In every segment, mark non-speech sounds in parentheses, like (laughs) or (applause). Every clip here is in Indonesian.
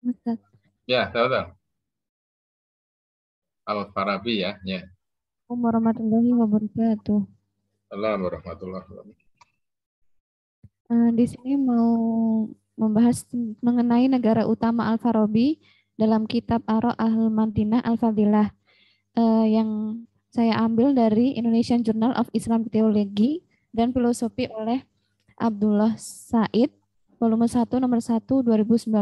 Ustaz. Ya, tahu-tahu. Al-Farabi ya. ya. warahmatullahi wabarakatuh. Assalamualaikum warahmatullahi wabarakatuh. Uh, di sini mau membahas mengenai negara utama Al-Farabi dalam kitab Aro Ahl Madinah Al-Fadilah uh, yang saya ambil dari Indonesian Journal of Islam Theology dan Filosofi oleh Abdullah Said, volume 1, nomor 1, 2019.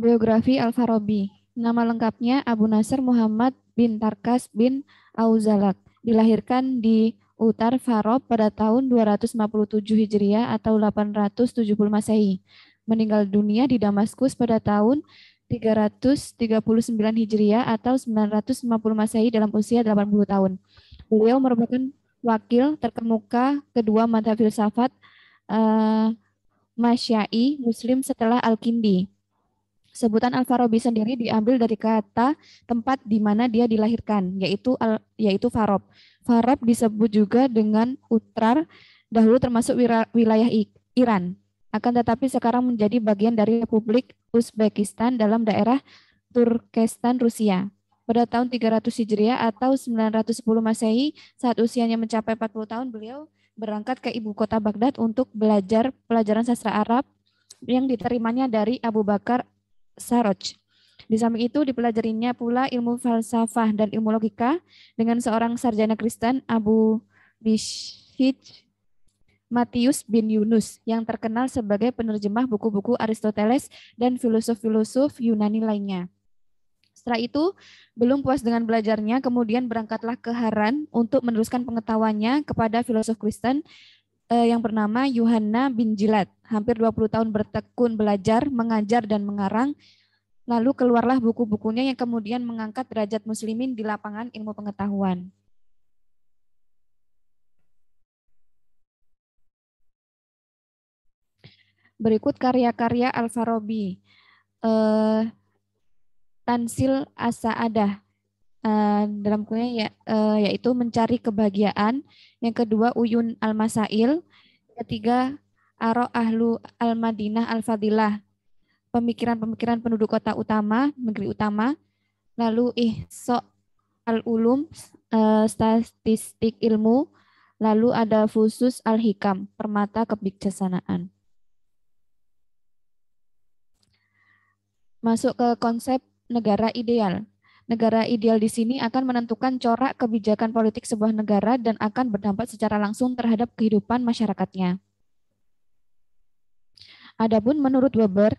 Biografi Al-Farabi. Nama lengkapnya Abu Nasr Muhammad bin Tarkas bin Auzalak. Dilahirkan di Utar Farob pada tahun 257 Hijriah atau 870 Masehi. Meninggal dunia di Damaskus pada tahun 339 Hijriah atau 950 Masehi dalam usia 80 tahun. Beliau merupakan wakil terkemuka kedua mata filsafat uh, Masyai Muslim setelah Al-Kindi. Sebutan Al-Farabi sendiri diambil dari kata tempat di mana dia dilahirkan, yaitu al, yaitu Farob. Farob disebut juga dengan Utrar, dahulu termasuk wilayah Iran. Akan tetapi sekarang menjadi bagian dari Republik Uzbekistan dalam daerah Turkestan, Rusia. Pada tahun 300 Hijriah atau 910 Masehi, saat usianya mencapai 40 tahun, beliau berangkat ke ibu kota Baghdad untuk belajar pelajaran sastra Arab yang diterimanya dari Abu Bakar Saroj. Di samping itu dipelajarinya pula ilmu falsafah dan ilmu logika dengan seorang sarjana Kristen Abu Bishij Matius bin Yunus yang terkenal sebagai penerjemah buku-buku Aristoteles dan filosof-filosof Yunani lainnya. Setelah itu, belum puas dengan belajarnya, kemudian berangkatlah ke Haran untuk meneruskan pengetahuannya kepada filosof Kristen eh, yang bernama Yohanna bin Jilat. Hampir 20 tahun bertekun belajar, mengajar, dan mengarang Lalu keluarlah buku-bukunya yang kemudian mengangkat derajat muslimin di lapangan ilmu pengetahuan. Berikut karya-karya Al-Farabi. Eh, Tansil Asa'adah. Eh, dalam kunya ya, eh, yaitu mencari kebahagiaan. Yang kedua Uyun Al-Masail. Ketiga Aro Ahlu Al-Madinah Al-Fadilah pemikiran-pemikiran penduduk kota utama, negeri utama, lalu ihso al-ulum, eh, statistik ilmu, lalu ada fusus al-hikam, permata kebijaksanaan. Masuk ke konsep negara ideal. Negara ideal di sini akan menentukan corak kebijakan politik sebuah negara dan akan berdampak secara langsung terhadap kehidupan masyarakatnya. Adapun menurut Weber,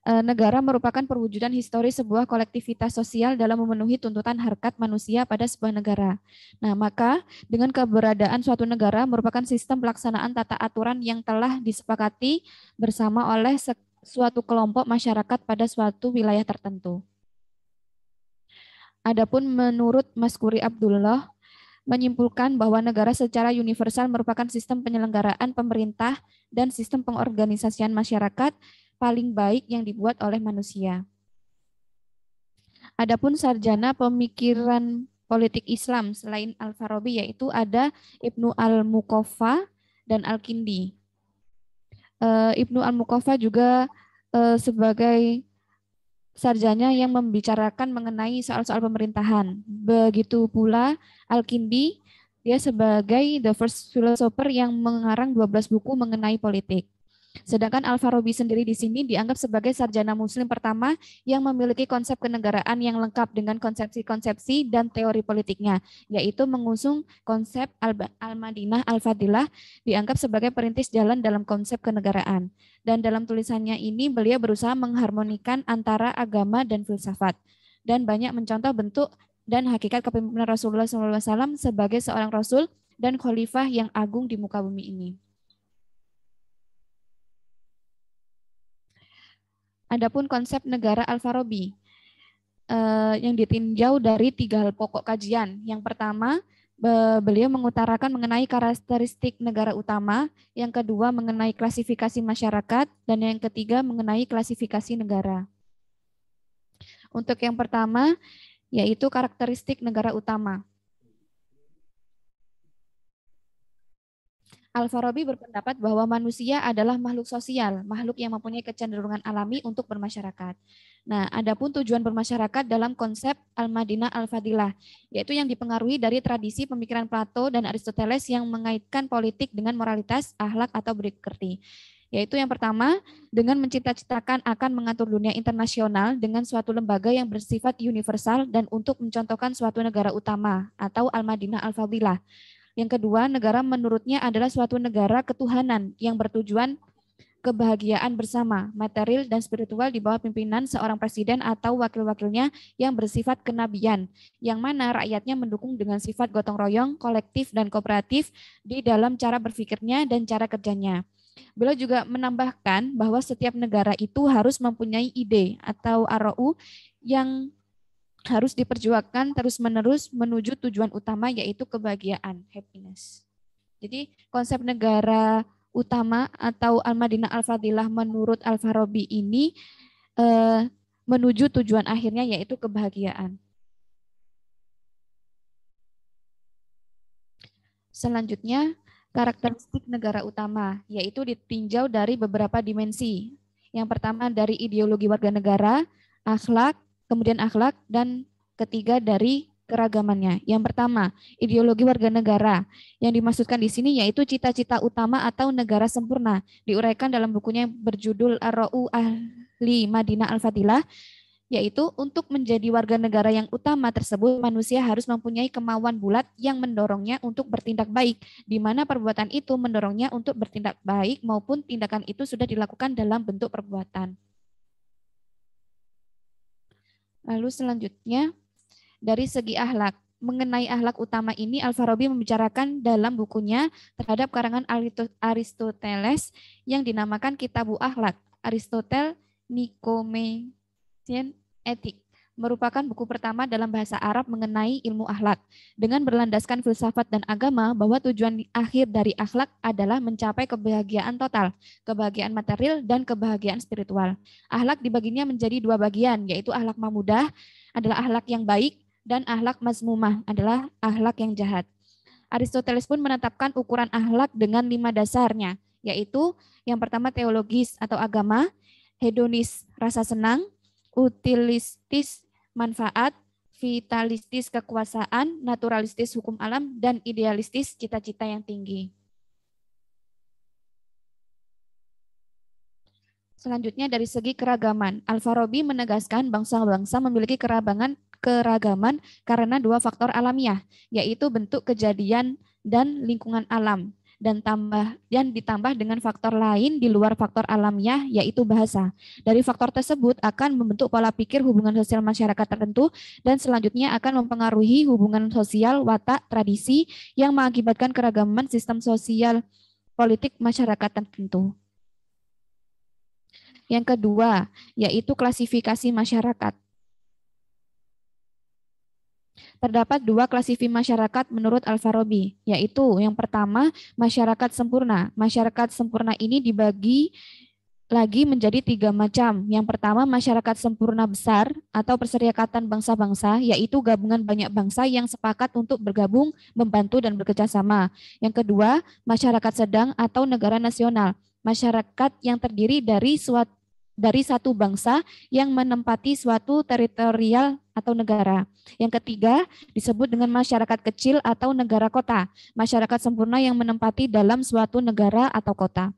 Eh, negara merupakan perwujudan histori sebuah kolektivitas sosial dalam memenuhi tuntutan harkat manusia pada sebuah negara. Nah, maka dengan keberadaan suatu negara merupakan sistem pelaksanaan tata aturan yang telah disepakati bersama oleh suatu kelompok masyarakat pada suatu wilayah tertentu. Adapun menurut Maskuri Abdullah, menyimpulkan bahwa negara secara universal merupakan sistem penyelenggaraan pemerintah dan sistem pengorganisasian masyarakat paling baik yang dibuat oleh manusia. Adapun sarjana pemikiran politik Islam selain Al-Farabi yaitu ada Ibnu Al-Mukofa dan Al-Kindi. Eh, Ibnu Al-Mukofa juga eh, sebagai sarjana yang membicarakan mengenai soal-soal pemerintahan. Begitu pula Al-Kindi, dia sebagai the first philosopher yang mengarang 12 buku mengenai politik. Sedangkan Al-Farabi sendiri di sini dianggap sebagai sarjana muslim pertama yang memiliki konsep kenegaraan yang lengkap dengan konsepsi-konsepsi dan teori politiknya, yaitu mengusung konsep Al-Madinah Al-Fadilah dianggap sebagai perintis jalan dalam konsep kenegaraan. Dan dalam tulisannya ini beliau berusaha mengharmonikan antara agama dan filsafat dan banyak mencontoh bentuk dan hakikat kepemimpinan Rasulullah SAW sebagai seorang rasul dan khalifah yang agung di muka bumi ini. Adapun konsep negara Al-Farabi eh, yang ditinjau dari tiga hal pokok kajian. Yang pertama, beliau mengutarakan mengenai karakteristik negara utama, yang kedua mengenai klasifikasi masyarakat, dan yang ketiga mengenai klasifikasi negara. Untuk yang pertama, yaitu karakteristik negara utama. Al-Farabi berpendapat bahwa manusia adalah makhluk sosial, makhluk yang mempunyai kecenderungan alami untuk bermasyarakat. Nah, adapun tujuan bermasyarakat dalam konsep Al-Madinah Al-Fadilah, yaitu yang dipengaruhi dari tradisi pemikiran Plato dan Aristoteles yang mengaitkan politik dengan moralitas, ahlak, atau berkerti. Yaitu yang pertama, dengan mencita-citakan akan mengatur dunia internasional dengan suatu lembaga yang bersifat universal dan untuk mencontohkan suatu negara utama atau Al-Madinah Al-Fadilah yang kedua, negara menurutnya adalah suatu negara ketuhanan yang bertujuan kebahagiaan bersama, material dan spiritual di bawah pimpinan seorang presiden atau wakil-wakilnya yang bersifat kenabian, yang mana rakyatnya mendukung dengan sifat gotong royong, kolektif, dan kooperatif di dalam cara berpikirnya dan cara kerjanya. Beliau juga menambahkan bahwa setiap negara itu harus mempunyai ide atau ROU yang harus diperjuangkan terus-menerus menuju tujuan utama yaitu kebahagiaan, happiness. Jadi konsep negara utama atau Al-Madinah Al-Fadilah menurut Al-Farabi ini eh, menuju tujuan akhirnya yaitu kebahagiaan. Selanjutnya, karakteristik negara utama yaitu ditinjau dari beberapa dimensi. Yang pertama dari ideologi warga negara, akhlak, kemudian akhlak, dan ketiga dari keragamannya. Yang pertama, ideologi warga negara. Yang dimaksudkan di sini yaitu cita-cita utama atau negara sempurna. Diuraikan dalam bukunya yang berjudul Ar-Ra'u Ahli Madinah Al-Fadilah, yaitu untuk menjadi warga negara yang utama tersebut, manusia harus mempunyai kemauan bulat yang mendorongnya untuk bertindak baik, di mana perbuatan itu mendorongnya untuk bertindak baik maupun tindakan itu sudah dilakukan dalam bentuk perbuatan. Lalu selanjutnya dari segi ahlak. Mengenai ahlak utama ini Al-Farabi membicarakan dalam bukunya terhadap karangan Aristoteles yang dinamakan Kitabu Ahlak, Aristotel Nicomachean Etik merupakan buku pertama dalam bahasa Arab mengenai ilmu akhlak dengan berlandaskan filsafat dan agama bahwa tujuan akhir dari akhlak adalah mencapai kebahagiaan total, kebahagiaan material dan kebahagiaan spiritual. Akhlak dibaginya menjadi dua bagian yaitu akhlak mamudah adalah akhlak yang baik dan akhlak mazmumah adalah akhlak yang jahat. Aristoteles pun menetapkan ukuran akhlak dengan lima dasarnya, yaitu yang pertama teologis atau agama, hedonis rasa senang, utilistis manfaat, vitalistis kekuasaan, naturalistis hukum alam, dan idealistis cita-cita yang tinggi. Selanjutnya dari segi keragaman, Alfarobi menegaskan bangsa-bangsa memiliki kerabangan keragaman karena dua faktor alamiah, yaitu bentuk kejadian dan lingkungan alam dan tambah dan ditambah dengan faktor lain di luar faktor alamiah yaitu bahasa. Dari faktor tersebut akan membentuk pola pikir hubungan sosial masyarakat tertentu dan selanjutnya akan mempengaruhi hubungan sosial, watak, tradisi yang mengakibatkan keragaman sistem sosial politik masyarakat tertentu. Yang kedua, yaitu klasifikasi masyarakat. Terdapat dua klasifikasi masyarakat menurut Al-Farabi, yaitu yang pertama masyarakat sempurna. Masyarakat sempurna ini dibagi lagi menjadi tiga macam. Yang pertama masyarakat sempurna besar atau perserikatan bangsa-bangsa, yaitu gabungan banyak bangsa yang sepakat untuk bergabung, membantu, dan bekerja sama. Yang kedua masyarakat sedang atau negara nasional. Masyarakat yang terdiri dari suatu dari satu bangsa yang menempati suatu teritorial atau negara. Yang ketiga disebut dengan masyarakat kecil atau negara kota, masyarakat sempurna yang menempati dalam suatu negara atau kota.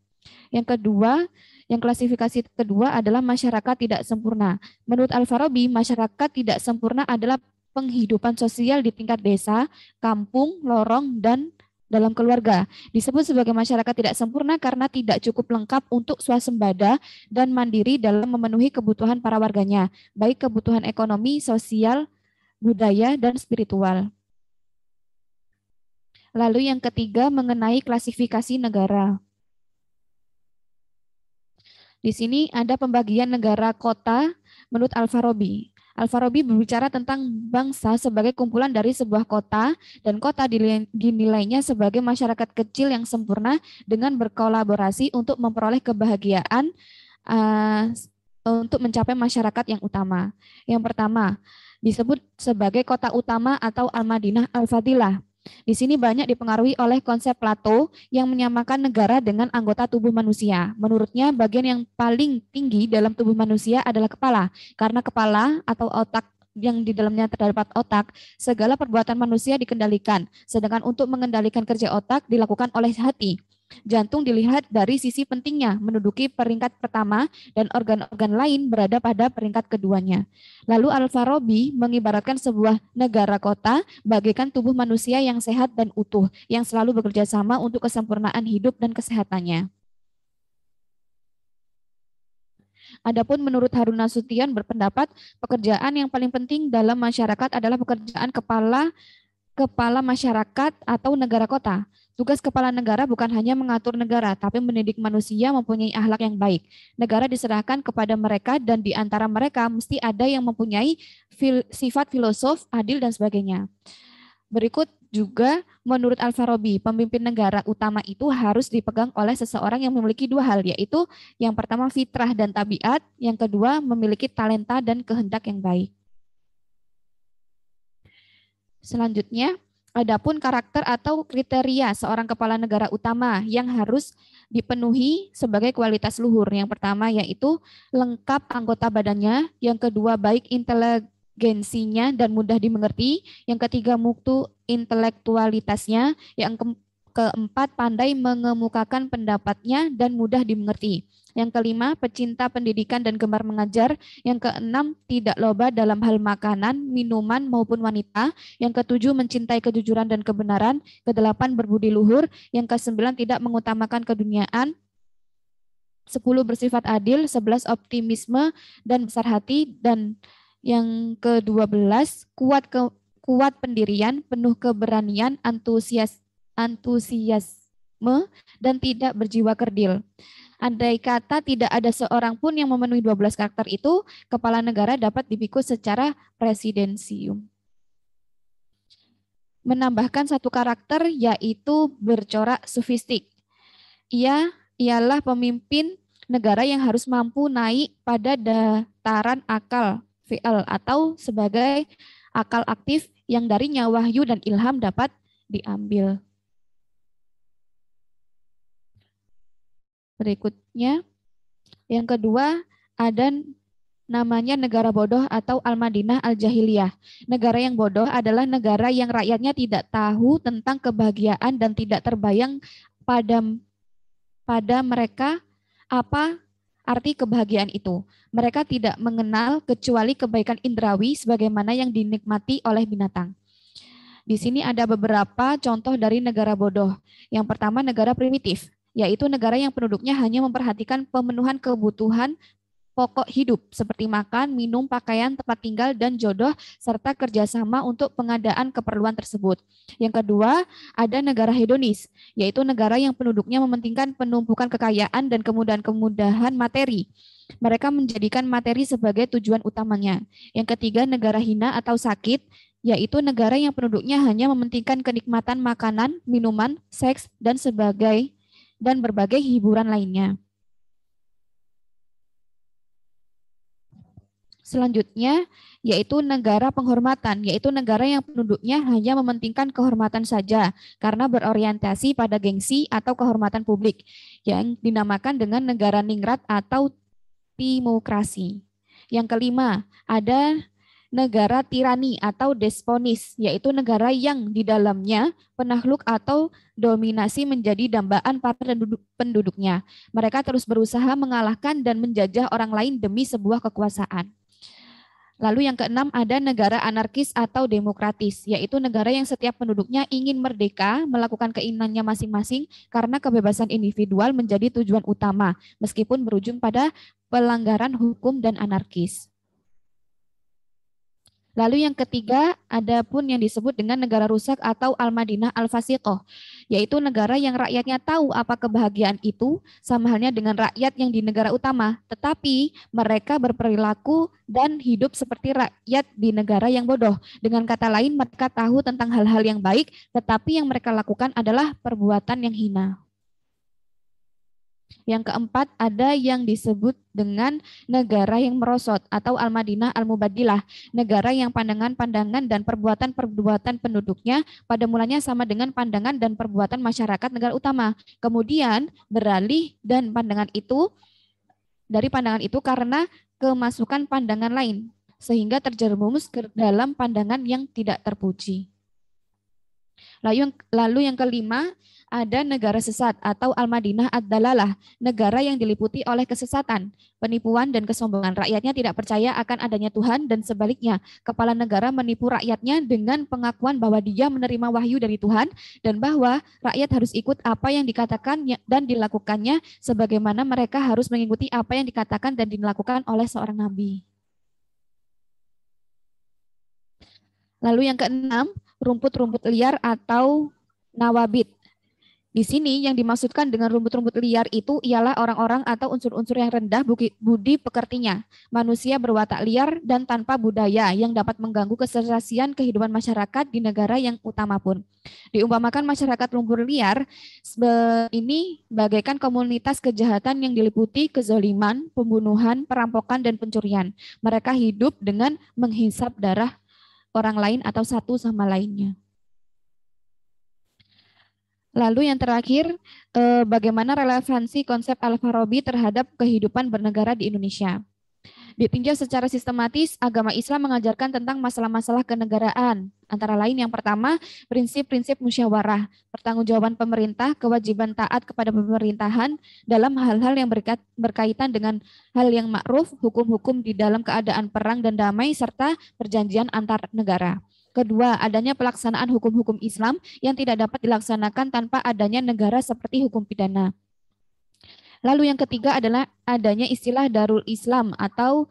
Yang kedua, yang klasifikasi kedua adalah masyarakat tidak sempurna. Menurut Al-Farabi, masyarakat tidak sempurna adalah penghidupan sosial di tingkat desa, kampung, lorong, dan dalam keluarga. Disebut sebagai masyarakat tidak sempurna karena tidak cukup lengkap untuk swasembada dan mandiri dalam memenuhi kebutuhan para warganya, baik kebutuhan ekonomi, sosial, budaya, dan spiritual. Lalu yang ketiga mengenai klasifikasi negara. Di sini ada pembagian negara kota menurut Alfarobi. Al-Farabi berbicara tentang bangsa sebagai kumpulan dari sebuah kota dan kota dinilainya sebagai masyarakat kecil yang sempurna dengan berkolaborasi untuk memperoleh kebahagiaan uh, untuk mencapai masyarakat yang utama. Yang pertama, disebut sebagai kota utama atau Al-Madinah Al-Fadilah. Di sini banyak dipengaruhi oleh konsep Plato yang menyamakan negara dengan anggota tubuh manusia. Menurutnya bagian yang paling tinggi dalam tubuh manusia adalah kepala, karena kepala atau otak yang di dalamnya terdapat otak, segala perbuatan manusia dikendalikan, sedangkan untuk mengendalikan kerja otak dilakukan oleh hati. Jantung dilihat dari sisi pentingnya, menduduki peringkat pertama dan organ-organ lain berada pada peringkat keduanya. Lalu Al-Farabi mengibaratkan sebuah negara kota bagaikan tubuh manusia yang sehat dan utuh, yang selalu bekerja sama untuk kesempurnaan hidup dan kesehatannya. Adapun menurut Harun Nasution berpendapat pekerjaan yang paling penting dalam masyarakat adalah pekerjaan kepala kepala masyarakat atau negara kota. Tugas kepala negara bukan hanya mengatur negara, tapi mendidik manusia mempunyai ahlak yang baik. Negara diserahkan kepada mereka dan di antara mereka mesti ada yang mempunyai fil sifat filosof, adil, dan sebagainya. Berikut juga menurut Al-Farabi, pemimpin negara utama itu harus dipegang oleh seseorang yang memiliki dua hal, yaitu yang pertama fitrah dan tabiat, yang kedua memiliki talenta dan kehendak yang baik. Selanjutnya, adapun karakter atau kriteria seorang kepala negara utama yang harus dipenuhi sebagai kualitas luhur. Yang pertama yaitu lengkap anggota badannya, yang kedua baik intelek gensinya dan mudah dimengerti. Yang ketiga, mutu intelektualitasnya. Yang ke keempat, pandai mengemukakan pendapatnya dan mudah dimengerti. Yang kelima, pecinta pendidikan dan gemar mengajar. Yang keenam, tidak loba dalam hal makanan, minuman, maupun wanita. Yang ketujuh, mencintai kejujuran dan kebenaran. Kedelapan, berbudi luhur. Yang kesembilan, tidak mengutamakan keduniaan. 10 bersifat adil, 11 optimisme dan besar hati, dan yang ke-12, kuat ke kuat pendirian, penuh keberanian, antusias antusiasme dan tidak berjiwa kerdil. Andai kata tidak ada seorang pun yang memenuhi 12 karakter itu, kepala negara dapat dipikul secara presidensium. Menambahkan satu karakter yaitu bercorak sofistik. Ia ialah pemimpin negara yang harus mampu naik pada dataran akal fi'al atau sebagai akal aktif yang darinya wahyu dan ilham dapat diambil. Berikutnya, yang kedua ada namanya negara bodoh atau Al-Madinah Al-Jahiliyah. Negara yang bodoh adalah negara yang rakyatnya tidak tahu tentang kebahagiaan dan tidak terbayang pada pada mereka apa arti kebahagiaan itu. Mereka tidak mengenal kecuali kebaikan indrawi sebagaimana yang dinikmati oleh binatang. Di sini ada beberapa contoh dari negara bodoh. Yang pertama negara primitif, yaitu negara yang penduduknya hanya memperhatikan pemenuhan kebutuhan pokok hidup seperti makan, minum, pakaian, tempat tinggal, dan jodoh, serta kerjasama untuk pengadaan keperluan tersebut. Yang kedua, ada negara hedonis, yaitu negara yang penduduknya mementingkan penumpukan kekayaan dan kemudahan-kemudahan materi. Mereka menjadikan materi sebagai tujuan utamanya. Yang ketiga, negara hina atau sakit, yaitu negara yang penduduknya hanya mementingkan kenikmatan makanan, minuman, seks, dan sebagai dan berbagai hiburan lainnya. selanjutnya yaitu negara penghormatan, yaitu negara yang penduduknya hanya mementingkan kehormatan saja karena berorientasi pada gengsi atau kehormatan publik yang dinamakan dengan negara ningrat atau timokrasi. Yang kelima, ada negara tirani atau desponis, yaitu negara yang di dalamnya penakluk atau dominasi menjadi dambaan para penduduknya. Mereka terus berusaha mengalahkan dan menjajah orang lain demi sebuah kekuasaan. Lalu yang keenam ada negara anarkis atau demokratis, yaitu negara yang setiap penduduknya ingin merdeka, melakukan keinginannya masing-masing karena kebebasan individual menjadi tujuan utama, meskipun berujung pada pelanggaran hukum dan anarkis. Lalu yang ketiga, ada pun yang disebut dengan negara rusak atau Al-Madinah Al-Fasiqoh, yaitu negara yang rakyatnya tahu apa kebahagiaan itu, sama halnya dengan rakyat yang di negara utama, tetapi mereka berperilaku dan hidup seperti rakyat di negara yang bodoh. Dengan kata lain, mereka tahu tentang hal-hal yang baik, tetapi yang mereka lakukan adalah perbuatan yang hina. Yang keempat, ada yang disebut dengan negara yang merosot atau Al-Madinah Al-Mubadilah, negara yang pandangan-pandangan dan perbuatan-perbuatan penduduknya pada mulanya sama dengan pandangan dan perbuatan masyarakat negara utama. Kemudian beralih dan pandangan itu dari pandangan itu karena kemasukan pandangan lain sehingga terjerumus ke dalam pandangan yang tidak terpuji. Lalu yang, lalu yang kelima, ada negara sesat atau Al-Madinah Ad-Dalalah, negara yang diliputi oleh kesesatan, penipuan dan kesombongan. Rakyatnya tidak percaya akan adanya Tuhan dan sebaliknya, kepala negara menipu rakyatnya dengan pengakuan bahwa dia menerima wahyu dari Tuhan dan bahwa rakyat harus ikut apa yang dikatakan ya, dan dilakukannya sebagaimana mereka harus mengikuti apa yang dikatakan dan dilakukan oleh seorang nabi. Lalu yang keenam, rumput-rumput liar atau nawabit. Di sini yang dimaksudkan dengan rumput-rumput liar itu ialah orang-orang atau unsur-unsur yang rendah budi pekertinya, manusia berwatak liar dan tanpa budaya yang dapat mengganggu keserasian kehidupan masyarakat di negara yang utama pun. Diumpamakan masyarakat lumpur liar ini bagaikan komunitas kejahatan yang diliputi kezoliman, pembunuhan, perampokan, dan pencurian. Mereka hidup dengan menghisap darah orang lain atau satu sama lainnya. Lalu yang terakhir, eh, bagaimana relevansi konsep Robi terhadap kehidupan bernegara di Indonesia? Ditinjau secara sistematis, agama Islam mengajarkan tentang masalah-masalah kenegaraan. Antara lain yang pertama, prinsip-prinsip musyawarah, pertanggungjawaban pemerintah, kewajiban taat kepada pemerintahan dalam hal-hal yang berkaitan dengan hal yang makruf, hukum-hukum di dalam keadaan perang dan damai, serta perjanjian antar negara. Kedua, adanya pelaksanaan hukum-hukum Islam yang tidak dapat dilaksanakan tanpa adanya negara seperti hukum pidana. Lalu yang ketiga adalah adanya istilah Darul Islam atau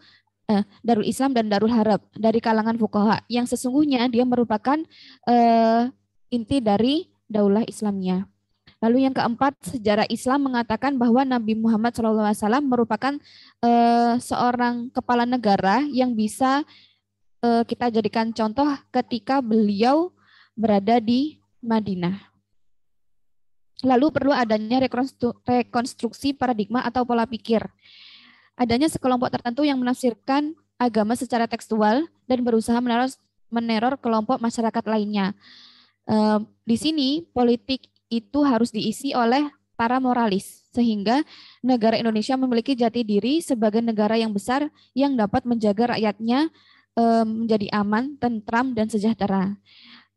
eh, Darul Islam dan Darul Harab dari kalangan fukoha yang sesungguhnya dia merupakan eh, inti dari daulah Islamnya. Lalu yang keempat, sejarah Islam mengatakan bahwa Nabi Muhammad SAW merupakan eh, seorang kepala negara yang bisa eh, kita jadikan contoh ketika beliau berada di Madinah. Lalu perlu adanya rekonstruksi paradigma atau pola pikir. Adanya sekelompok tertentu yang menafsirkan agama secara tekstual dan berusaha meneror, meneror kelompok masyarakat lainnya. Ehm, di sini politik itu harus diisi oleh para moralis sehingga negara Indonesia memiliki jati diri sebagai negara yang besar yang dapat menjaga rakyatnya ehm, menjadi aman, tentram dan sejahtera.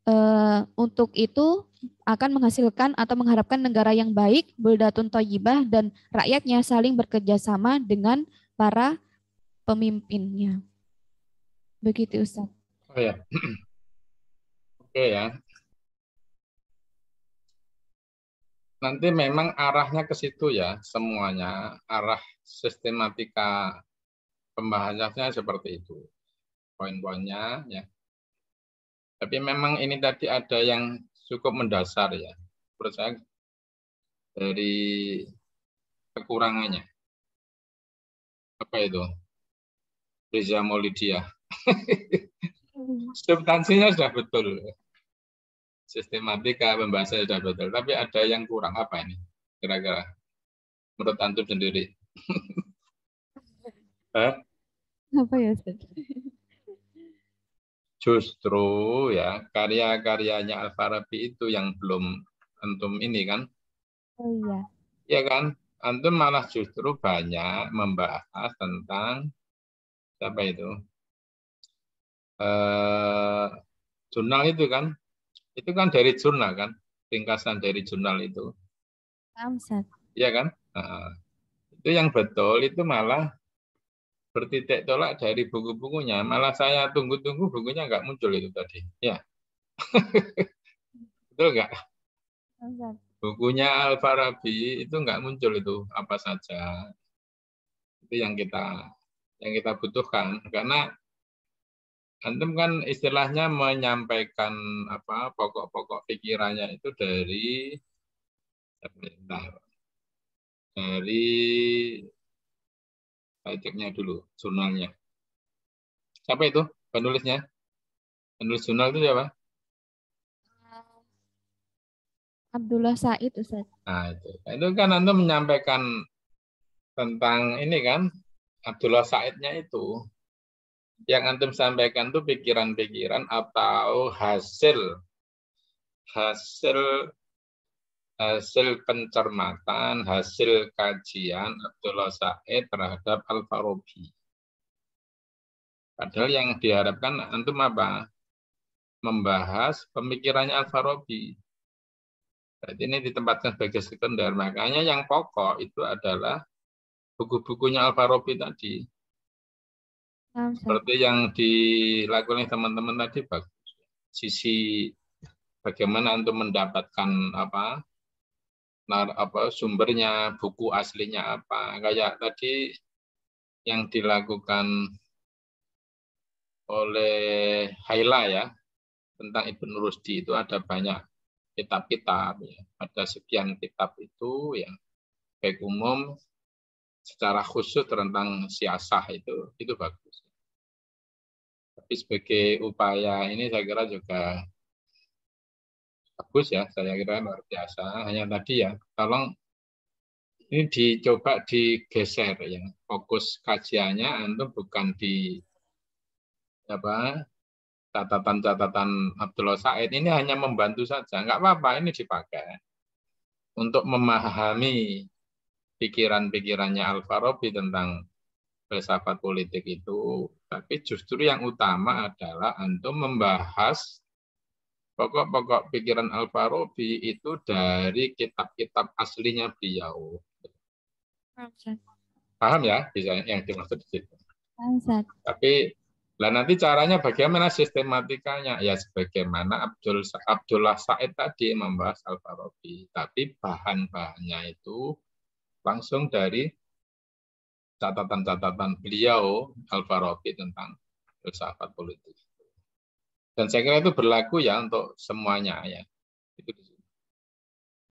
Eh, untuk itu akan menghasilkan atau mengharapkan negara yang baik, buldatun toyibah, dan rakyatnya saling bekerja sama dengan para pemimpinnya. Begitu Ustaz. Oh ya. (clears throat) Oke okay, ya. Nanti memang arahnya ke situ ya semuanya. Arah sistematika pembahasannya seperti itu. Poin-poinnya ya tapi memang ini tadi ada yang cukup mendasar ya. Menurut saya dari kekurangannya. Apa itu? Reza Molidia. Hmm. Substansinya sudah betul. Sistematika pembahasan sudah betul. Tapi ada yang kurang. Apa ini? Kira-kira. Menurut Antum sendiri. Apa ya, Ustaz? justru ya karya-karyanya Al-Farabi itu yang belum antum ini kan. Oh iya. Ya kan? Antum malah justru banyak membahas tentang siapa itu? Eh jurnal itu kan. Itu kan dari jurnal kan, ringkasan dari jurnal itu. Iya, iya kan? Nah, itu yang betul itu malah bertitik tolak dari buku-bukunya. Malah saya tunggu-tunggu bukunya nggak muncul itu tadi. Ya. (laughs) Betul nggak? Bukunya Al-Farabi itu nggak muncul itu apa saja. Itu yang kita yang kita butuhkan karena antum kan istilahnya menyampaikan apa pokok-pokok pikirannya itu dari dari ceknya dulu, jurnalnya. Siapa itu penulisnya? Penulis jurnal itu siapa? Eh, Abdullah Said Ustaz. Nah, itu. itu kan Anda menyampaikan tentang ini kan Abdullah Saidnya itu yang antum sampaikan tuh pikiran-pikiran atau hasil hasil hasil pencermatan, hasil kajian Abdullah Said terhadap Al-Farabi. Padahal yang diharapkan antum apa? Membahas pemikirannya Al-Farabi. Jadi ini ditempatkan sebagai sekunder. Makanya yang pokok itu adalah buku-bukunya Al-Farabi tadi. Seperti yang dilakukan teman-teman tadi bagus. Sisi bagaimana untuk mendapatkan apa nar apa sumbernya, buku aslinya apa. Kayak tadi yang dilakukan oleh Haila ya tentang Ibnu Rusdi itu ada banyak kitab-kitab ya. ada sekian kitab itu yang baik umum secara khusus tentang siasah itu itu bagus tapi sebagai upaya ini saya kira juga bagus ya saya kira luar biasa hanya tadi ya tolong ini dicoba digeser ya fokus kajiannya antum bukan di apa catatan-catatan Abdullah Said ini hanya membantu saja nggak apa-apa ini dipakai untuk memahami pikiran-pikirannya Al Farabi tentang filsafat politik itu tapi justru yang utama adalah antum membahas pokok-pokok pikiran Al-Farabi itu dari kitab-kitab aslinya beliau. Paham ya bisa yang dimaksud di situ. Tapi lah nanti caranya bagaimana sistematikanya ya sebagaimana Abdul Abdullah Said tadi membahas Al Farabi, tapi bahan-bahannya itu langsung dari catatan-catatan beliau Al Farabi tentang filsafat politik. Dan saya kira itu berlaku ya untuk semuanya ya. Itu